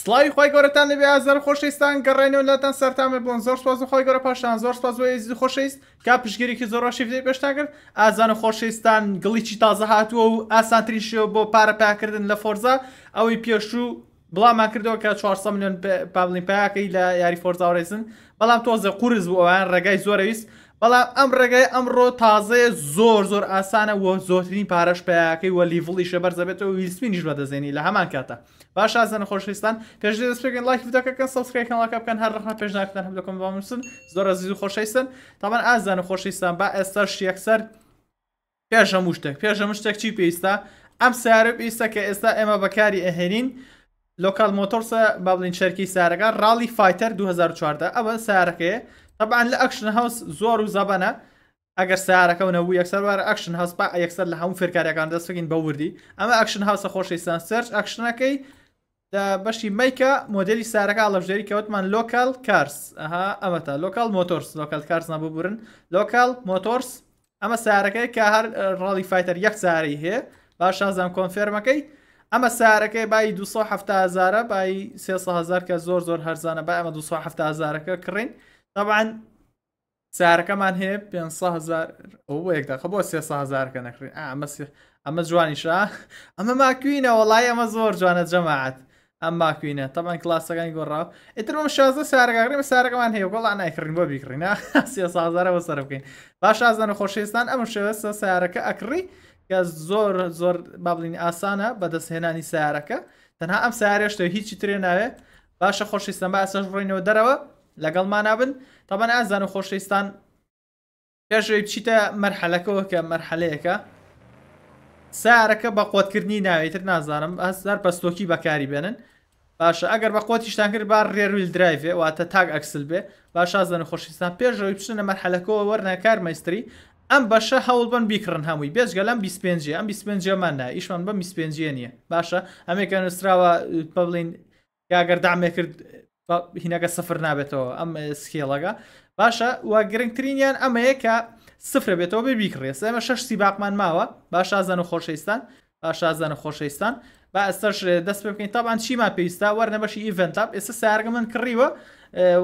سڵی خۆی گەورەتان لەبێ ئازار خۆشەویستان گەڕێنەوە لەتان سەرتامە بۆن زۆر سپاز خۆی گەورە پاشان زۆر سپاز زی خۆشەویست کا پشگیرێکی زۆرەشی بدەی پێشتان کرد ئازان خۆشەویستان گڵیی تازە هاتووە و ئاسانتریشەوە بۆ پارە پاکردن لە فۆرزا ئەوی پێشوو بڵامان کردەوە کە 400 میلیۆن پابلین پیاکەی لە یاری فۆرزاورێزن بەڵام تۆزە قورز بوو ئەویان ڕێگای زۆرەویست بەڵام ئەم ڕێگەی ئەمڕۆ تازەیە زۆر زۆر ئاسانە وە زۆرترین پارەش پیاکەی وە لیڤڵی شەبەر زەبێتەوە ویلسپینیش بەدەزێنی لە هەمان کاتە باش ئازانە خۆشویستان پێش دەستێکن لایک دەکەکەن سەسکەکەڵاکە بکەن هەر ڕخنا پێش ناکەن هەم دەکەم بامسن زۆر زیز و خۆشەیستن تامان ئازانە خۆشیستان با ئێستا شیەکسەر پێش هەموو شتێک پێش هەموو شتێک چی پێویستە ئەم سیارە پێویستە کە ئێستا ئێمە بەکاری ئەهێنین. لۆکال مۆتۆرسە بابلین شەرکی سیارەکە ڕالی فایتەر 2014 ئەوە سیارەکەی طبعا لە ئەکشن هەوس زۆر و زەبەنە ئەگەر سیارەکەونە بوو یەکسەروار ئەکشن هەست با یەکسەر لە هەموو فێرکاریەکان دەستگین بەوردی ئەمە ئەکشن هاوسە خۆشی سان سەرچ ئەکشنەکەی بەشی مەیکە مۆدلی سارەکە ئاڵەژێری کەوتمان لۆکال کارس ئەها ئەمەتە لۆکال مۆتۆرس لۆکال کارس نەببورن لۆکال مۆتۆرس ئەمە سارەکەی کە هەر ڕالی فایتەر یەک ساری هەیە با شازام کۆنفێرمەکەی ئەمە سارەکەی بای 270 هزارە بای 300 هزار کە زۆر زۆر هەرزانە با ئەمە 270 هزارەکە کڕین. طبعا سعر كمان هي بين صهزار هو هيك دقه بو سي صهزار كان اخرين اه اما سي اما جواني شا اما ما كوينه والله اما زور جوانه جماعت اما كوينه طبعا كلاس كان يقول راو اتر مش شازا سعر غير سعر كمان هي والله انا اخرين بو بيكرين سي صهزار وصرف كين باش ازن خوشستان اما شو سعرك اكري کە زۆر زۆر بابلین ئاسانە بەدەستهێنانی سیارەکە تەنها ئەم سیارێشتە هیچی ترێ ناوێ باشە خۆشی سەمباسەش ڕێنەوە دەرەوە لەگەڵمانابن تابان ئازان و خۆشەویستان پێشوی بچیتە مەرحەلەکەەوە کە مەرحەلەیەەکە سارەکە بە قوتکردنی ناوێتتر نازانم ئەزار پستۆکی بەکاری بێنن باشە ئەگەر بە قوتیشتان کرد با ڕێرویل درایێ واتە تاک ئەکسل بێ باشازان خۆشستان پێشەوەی بچنە مەرحەلەکەەوە وەرناکار مەستری ئەم بەشە هەوڵ بن بیکڕن هەمووی بێژگە لەم 25 ئەم 25مانە ئیشمان بە 25 نییە باشە ئەمێکە نووسراوە بڵین یاگەردامێ کرد هینەکە سفر نابێتەوە ئەم سکێڵەکە باشە و گرنگترینیان ئەمەیە کە سفرە بێتەوە بێ بیکڕێس ئەمە شەشتی باقمان ماوە باشازان و خۆشەویستان باشازان و خۆشەویستان با ئەستەش دەست پێ بکەین تاان چیمان پێویستا وەرنەبەشی ئیڤنتاب ئێستا سارگە من کڕیوە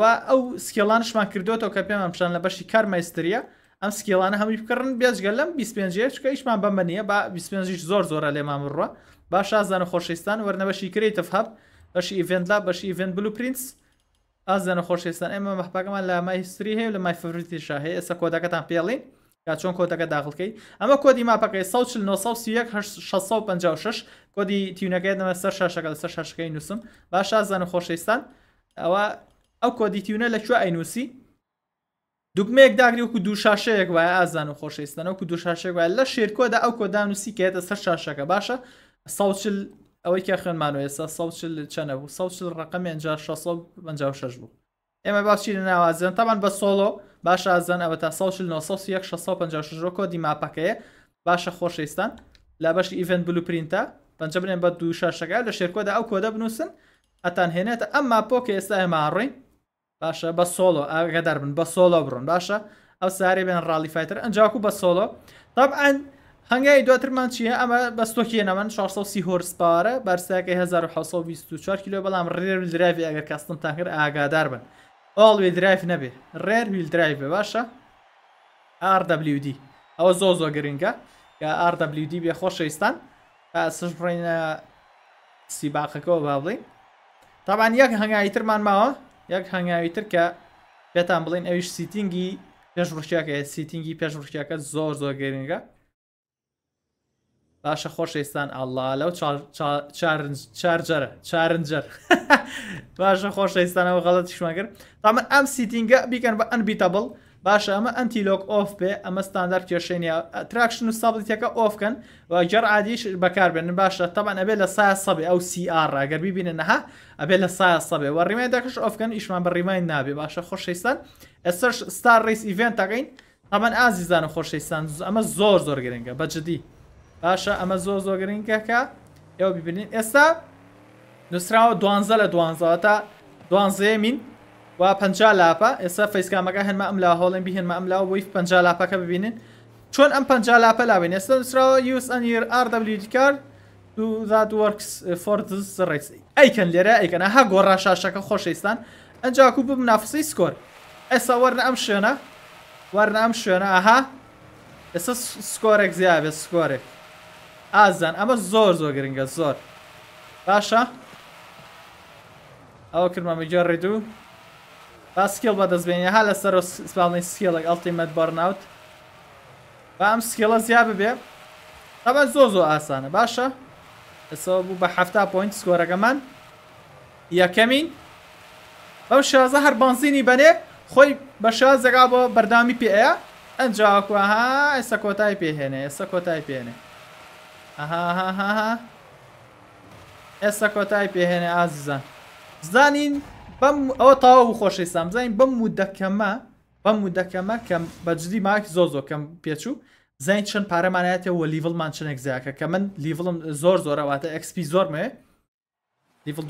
و ئەو سکێڵانشمان کردوێتەوە کە پێمان پیششان لە بەشی کارمەستریە ئەم سکێڵانە هەمووی بکردن بێژگەل لەم 25 چکە ئیشمان بەمە نیە با 25 زۆر زۆرە لێ مامڕوە باشازان و خۆشەویستان وەرنەبەشی کری تەفهب بەشی ئیڤێنلا بەشی ئیڤێن بلو پرینس ئاز لە نەخۆشێستان ئێمە مەحپاکەمان لە مای هیستری هەیە لە مای فەوریتی شاهەیە ئێستا کۆدەکەتان پێڵین یا چۆن کۆتەکە داخڵکەی ئەمە کۆدی ماپەکەی 1956 کۆدی تیونەکەی دەمە سەر شاشەکە لە سەر شاشەکەی نووسم باش ئازان خۆشەویستان ئەوە ئەو کۆدی تیونە لە کوێ ئەینوسی دوگمەیەک داگری وکو دوو شاشەیەک وایە ئازان و خۆشەویستان وکو دوو شاشێک وایە لە شێرکۆدا ئەو کۆدانوسی کێتە سەر شاشەکە باشە ئەوەی کە خوێنمانەوە ێستا سەوت چەنە بوو سەوت ڕقم 1656 بوو ئێمە باشی لە ناوازن تامان بە سۆڵۆ باش ئازان ئەوە تا 1656 کۆدی ماپەکەیە باشە خۆشەویستان لا بەشی ئیڤن بلوپرینتە پنج بنێن بە دو شاشەکە لە شێرکۆدا ئەو کۆدە بنووسن ئەتان هێنێتە ئەمما پۆکە ئێستا ئێماڕین باشە بە سۆڵۆ ئاگەدار بن بە سۆڵۆ بڕۆن باشە ئەو ساری بێن ڕالی فایتر ئەنجاکو بە سۆڵۆ تاعاان هەنگای دواترمان چییە ئەمە بەستۆکی نەمەن 1630 هۆرسپارە بەرساکەی 1924 کیلو بەڵام ڕێر درراوی ئەگەر کەستم تاکرد ئاگادار بن ئاڵێ درایف نەبێ ڕێر ویل درایف بێ باشە RWD ئەوە زۆ زۆ گرنگە یا RWD بێ خۆشەویستان سش بڕینە سیباقەکەەوە با بڵین تاوان یەک هەنگاویترمان ماوە یەک هەنگاویتر کە پێتان بڵین ئەویش سیتینگی پێشڕوشیەکە سیتینگی پێشڕوشیەکە زۆر زۆر گەرنگە باشە خۆشەویستان ئەله لەو چارجەرە چارنجەر باشە خۆشەویستانەوە غەڵەت شمەگر تامە ئەم سیتینگە بیکەن بە ئەنبیتەبڵ باشە ئەمە ئەنتیلۆک ئۆف بێ ئەمە ستاندار کێشێنیا تراکشن و سابڵیتەکە ئۆفکەن و جەر عادیش بەکاربێن باشە تەمان ئەبێ لە سایە سەبێ ئەو سیR ڕاگەر ببینە نەها ئەبێ لە سایە سەبێ و ڕیمای دەکەش ئۆفکەن ئیشمان بە ڕیمای نابێ باشە خۆشەویستان ئەسەر ستار ڕیس ئیڤێن تاگەین ئەمان ئازیزان و خۆشەویستان ئەمە زۆر زۆر گرنگە بەجددی. باشە ئەمە زۆ زۆگرین کەکە ئێوە ببینین ئێستا نووسراوە دوانزە لە دوانزەوە تا دوانزەیە مین و پ لاپە ئێستا فەیسکامەکە هەنمە ئەم لا هۆڵێن بهێنمە ئەم لا وی پ لاپەکە ببینین چۆن ئەم پ لاپە لاوین ئێستا نووسراوە یUSNیر RWکار ئەیکەن لێرە ئەیکەنە ها گۆڕا شاشەکە خۆشەویستان ئەنجاکو بمنافسی سکۆر ئێستا وەرنە ئەم شوێنە وەرنە ئەم شوێنە ئاها ئێستا سکۆرێک زیابێت سکۆرێک ئازان ئەمە زۆر زۆر گرنگە زۆر باشە ئەوە کرمەمە گەڕێت و با سکیل بە دەستبێنی ها لە سەر سپاڵنی سکیلێک ئەڵتیمەت بەرناوت با ئەم سکیلە زیاب ببێ ئەمە زۆ زۆ ئاسانە باشە ئەسەوە بوو بە هەفتا پوینت سکۆرەکەمان یەکەمین ئەو شازە هەر بانزینی بەنێ خۆی بە شازەگا بۆ بەردامی پێەیە ئەنجاکوها ئێستا کۆتای پێهێنێ ئێستا کۆتای پێێنێ ئێستا کۆتای پێهێنێ ئازیزان زانین ئەوە تاوا و خۆشەویستان بزانین بەم مودەکەمە بەم مودەکەمە کەم بەجددی ماک زۆ زۆ کەم پێچوو زین چەند پارەمانایەتەوە لیڤڵمان چنێک زیاکە کە من لیڤڵم زۆر زۆرەواتە ئەکسپی زۆرمێ لیڤڵ 1970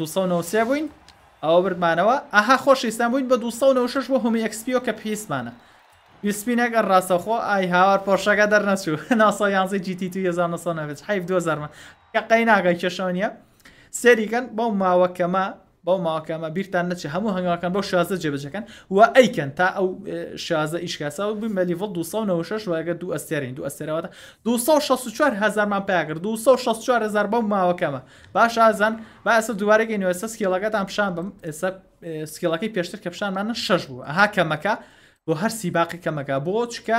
بووین ئەوە برمانەوە ئاها خۆشیستان بووین بە 26 بۆ هەمی ئەکسپیۆ کە پێیسمانە یوسپینێک ڕاستەخۆ ئای هاوار پۆشەکە دەرنەچوو ناسا یانزی جیتی تو 1990 حیف 2000 یقی ناگای کێشانە سێریکەن بەو ماوەکەمە بەو ماوەکەمە بیرتان نەچێت هەموو هەنگاکان بەو شازە جێبجەکەن و ئەیکەن تا ئەو شازە ئیشکاسە و بمەلیڤڵ 296 وگە دو ئەستێرین دو ئەستێرەوەدا 264 هزارمان پێگر 264 هزار بەو ماوەکەمە باش ئازان باسە دووارێکی نوێسە سکیڵەکەتان پیششان بم ئێستا سکیڵەکەی پێشتر کە پیششانمانە شش بوو ئەها کەمەکە بۆ هەر سیباقی کەمەکە بۆ چکە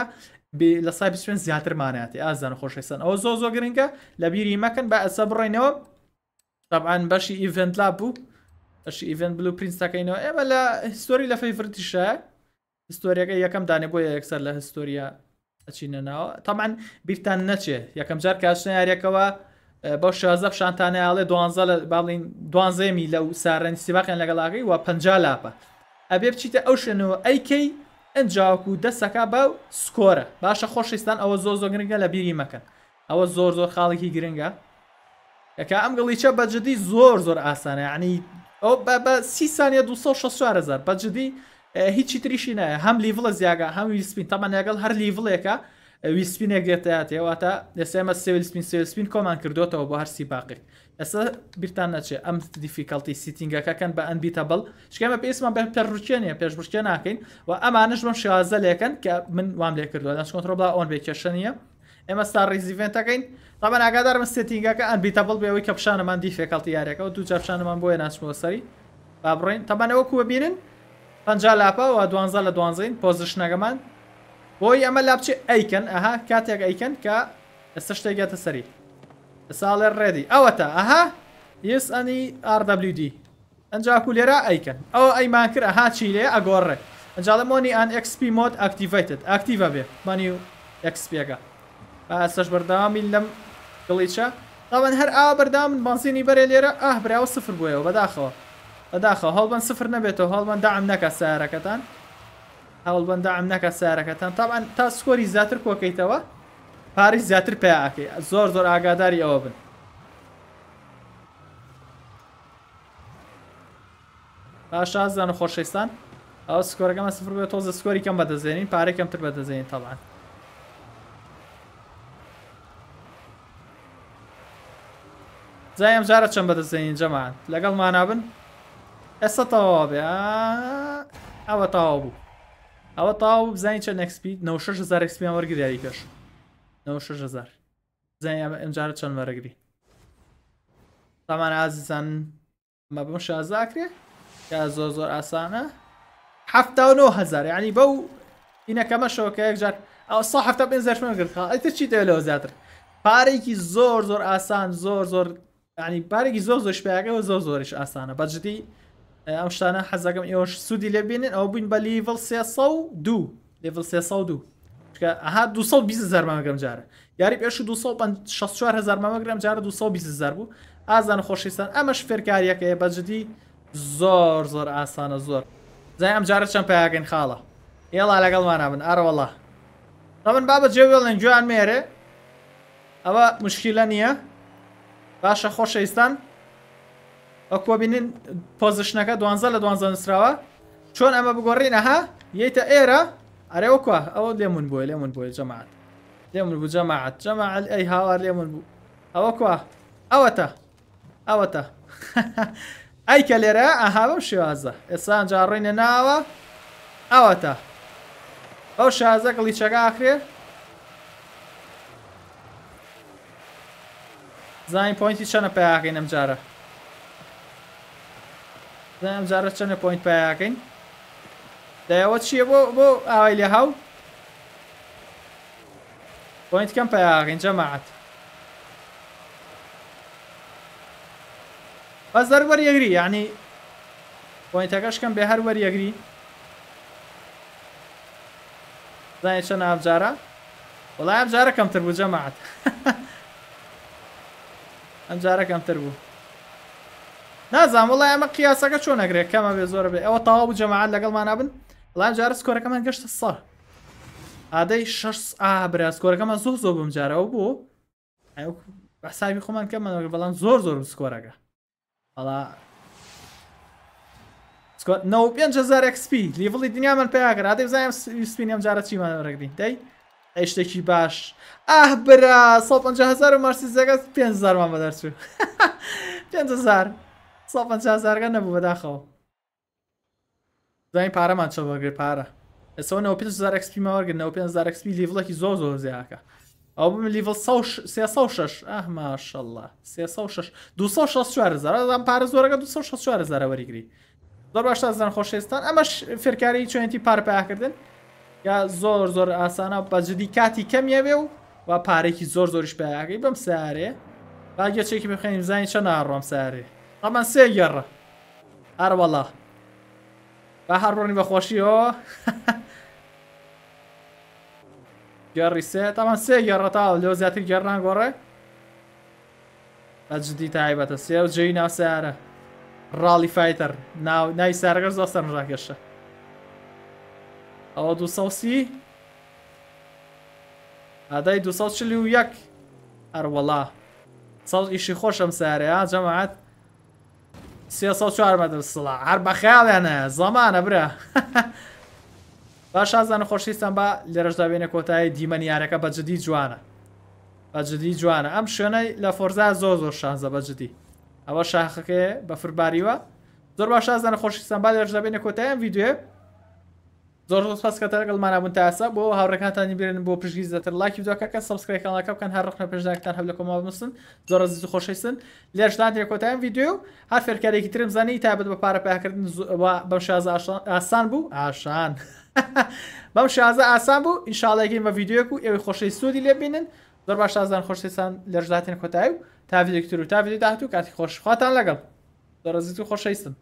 لە سای بسوێن زیاترماناتی ئازان خۆشەسەن ئەو زۆ زۆ گرنگە لە بیری مەکەن بە ئەسە بڕێنەوە طبعاان بەشی ئیڤنتلا بوو ئەشی ئیڤنت بلو پرینستەکەینەوە ئێمە لە هیستۆری لە فەیفرتیشە هیستۆریەکە یەکەم دانێ بۆ یەکسەر لە هیستۆریە ئەچینە ناوە تەمان بیرتان نەچێ یەکەم جار کاشنیارێکەوە بە شازە شانتانەیاڵێ دوانزە لە باڵین دوانزێمی لەو سارەنی سیباقیان لەگەڵاگەی و پ لاپە ئەبێ بچیتە ئەو شوێنەوە ئەیکەی ئەنجاوکو و دەستەکە بە سکۆرە باشە خۆشستان ئەوە زۆر زۆ گرنگە لە بیری مەکەن ئەوە زۆر زۆر خاڵێکی گرنگە یەکە ئەم گەڵیچە بەجددی زۆر زۆر ئاسانە عنی ئەو بە سی سانیە 2600 بەجددی هیچی تریشی نایە هەم لیڤڵە زیاگە هەموی سپین تەمانەگەڵ هەر لیڤڵێکە ویسپینێک دێتات ێواتە ئێسێمە سویلسپین سویلسپین کۆمان کردوێتەوە بۆ هەرسی باقی ئەسا بیران نەچێ ئەم دیفیکەڵتی سیتینگەکەکەن بە ئەنبیتەبڵ شکمە پێیسمان بە پێڕوچێنە پێشبشتێ ناکەین و ئەمانش بەم شازە لێکەن کە من وام لێ کردووە لەش کۆنتۆڵ ئۆن بێکێشنیە ئێمە ستا ڕیزیڤێنتەکەین تامان ئاگادارمە سێتینگەکە ئەنبیتەبڵ بێەوەی کە پیششانەمان دیفێکەڵتی یارێکەوە دوو جارشانەمان بۆیە ناچمەوە سەری با بڕین تەمانەوە کووە بینن پنج لاپە و دوانزە لە دوانزین پۆزیشنەگەمان بۆی ئەمە لا بچێ ئەیکەن ئەها کاتێک ئەیکەن کە ئێستا شتێکگەتە سەری ساڵێ ڕێدی ئەوە تا ئەها یس ئەنی RWD ئەنجاکو لێرا ئەیکن ئەوە ئەیمان کرد ئەها چی لێ ئەگۆڕێ ئەنجاڵمۆنی ئەن XP مۆد ئەکتیڤیتت ئەکتیڤە بێ مانی و XPگە ئەسەش بەرداوامی لەم گڵیچە تاوان هەر ئا بەردامن بانسینی بەرێ لێرە ئاه براوە سفر بووەوە بەداخەوە بەداخەوە هەڵبەن سفر نەبێتەوە دعم دام نەکە سارەکەتان هەوڵبەندا ئەم ناکە سیارەکەتان تاان تا سکۆری زیاتر کۆکەیتەوە پارش زیاتر پیاکەی زۆر زۆر ئاگاداری ئەوە بن باشازان و خۆشەستان ئەو سکۆرەکەمە سفر بێت تۆزە سکۆری کەم بەدەزێنین پارێکم تر بەدەزێنین تاڵان جایم جارە چەند بەدەزێنین جەمان لەگەڵ مانابن ئێستا تەواوا بێ ئەوە تەواو بوو او تاو بزنی چند اکس پی نو شش هزار اکس پی هم ورگیری هایی کش نو شش هزار بزنی امجار چند تا من عزیزن ما بم از اکری که از زور اصانه هفته و نو هزار یعنی باو اینا کما شو که یک جار او سا هفته بین زرش میگرد خواه ایتا چی دیلو زیادر پاری که زور زور اصان زور زور یعنی پاری که زور زورش بیاگه و زور زورش اصانه بجدی ئەم شتانە حەزەکەم ئێوەش سوودی لێبێنن ئەو بووین بە لیڤڵ سێسە و دوو لڤڵ سێسە و دوو ئەها 220 زەرماگەم جارە یاری پێش 26 هزار مامەگرم جارە 220 زار بوو ئازان خۆشیستان ئەمەش فێرکاریەکەیە بەجددی زۆر زۆر ئاسانە زۆر زای ئەم جارە چەند پیاگەین خاڵە ئێڵا لەگەڵمانە بن ئارەوەڵە من با بە جێوێڵێن گویان مێرێ ئەوە مشکیلە نییە باشە خۆشەویستان ئەکوە بینین پۆزیشنەکە دوانزە لە دوانزە نووسراوە چۆن ئەمە بگۆڕینەها یەتە ئێرە ئەرێوەکە ئەوە لێمون بووە لێمون بۆی جەماعات لێمون بوو جەماعات جەماعل ئەی هاوار لێمون بوو ئەوە کووە ئەوەتە ئەوەتە ئەی کە لێرە ئەها بەم شێوازە ئێستا جاڕینە ناوە ئەوەتە ئەو شازە گڵیچەکە ئاخرێ زانین پوینتی چەنە پێیاقی نەمجارە Tam zaraz trzeba point back in. Te oči bo, bo, ali je hal? Point campar, hein, Jamat. بس ضرب ور يجري يعني بوينت هكاش كان بهر ور يجري زين شنو ابزاره والله ابزاره كم تربو جماعه ابزاره كم تربو نازانم وڵی ئەمە قیاسەکە چۆن نەگرێت کەمە بێ زۆر بێ ئەوە تەواو جەماعات لەگەڵمان نابن لان جارە سکۆرەکەمان گەشتە سەر ئادەی شش ئابرا سکۆرەکەمە زۆر زۆر بم جارەوە بوو بەساوی خۆمان کەمە بەڵام زۆر زۆر سکۆرەکە بەڵا نەوە پێ ئەکسپی لیڤڵی دنیامان پێیاگر ئادەی بزانم سپینم جارە چیمان ڕێگرین دەی ئەی شتێکی باش ئاه برا 150 هزار و مارسی زەگەت 5 زارمان بەدەرچوو 5 زار صافن چه از ارگه نبو بده خواه پاره من چه باگری پاره اسونه او نوپیت از در اکسپی مارگر نوپیت از در اکسپی لیول اکی زو زو زیاده که او بم لیول سیا سو شش اه ما شالله سیا سو شش دو سو شست شوار زره زن پاره زوره که دو سو شست شوار زره باری گری زور باشت از زن خوشستان اما فرکاری چون انتی پاره پیه کردن یا زور زور اصلا با جدی کتی کم یویو و پاره کی زور زورش پیه کردن بم سهره بعد یا چه که بخواییم زنی چه نهارم سهره طبعا سي جرة ار والله بحروني بخوشي ها جري سي طبعا سي جرة طبعا لو زاتي جرة قرأ جدی تایبەتە سێ و جێی ناو سارە ڕاڵی فایتەر ناو نای سارەکە زۆستان ڕاکێشە او دو ساسی ئادای دو سا چلی و یەک هەروەڵا ساڵ ئیشی خۆشم ها جەماعات سێ4 مەدرسڵا هەر بە خیاڵیانە زەمانە برە باش ئازانە خۆشیستان بە لێرەشدا بێنە کۆتایی دیمەنیارەکە بە جدی جوانە بە جدی جوانە ئەم شوێنەی لە فۆرزا زۆ زۆر شانزە بە جدی ئەوە شاخەکە بە فرباریوە زۆر باش ئازانە خۆشیستان با لێرەشدا بێنە کۆتاییان ویددیوێ زۆر سپاس کە تەگەڵمانابوون تاسە بۆ هاوڕەکانتانی برێن بۆ پشگی زەتر لاکی دوکەکە سبسکرێکەکە بکەن هەرڕخنە پێشداکتان هەب لە کۆما بمسن زۆر زیز خۆشەیسن لێشدان تێکۆتیان ویددیو هەر فێرکارێکی ترم زانانی تابێت بە پارە پێکردن بەم شاز ئاسان بوو ئاشان بەم شازە ئاسان بوو ئینشاالەیەکی بە یددیوەک و ئێوەی خۆشەی سوودی لێبینن زۆر باش شازان خۆشسان لەژداتێن کۆتایی و تاویدێکتر و تاویدی داهات و کاتی خۆشخواتان لەگەڵ زۆر زیز و خۆشەیسن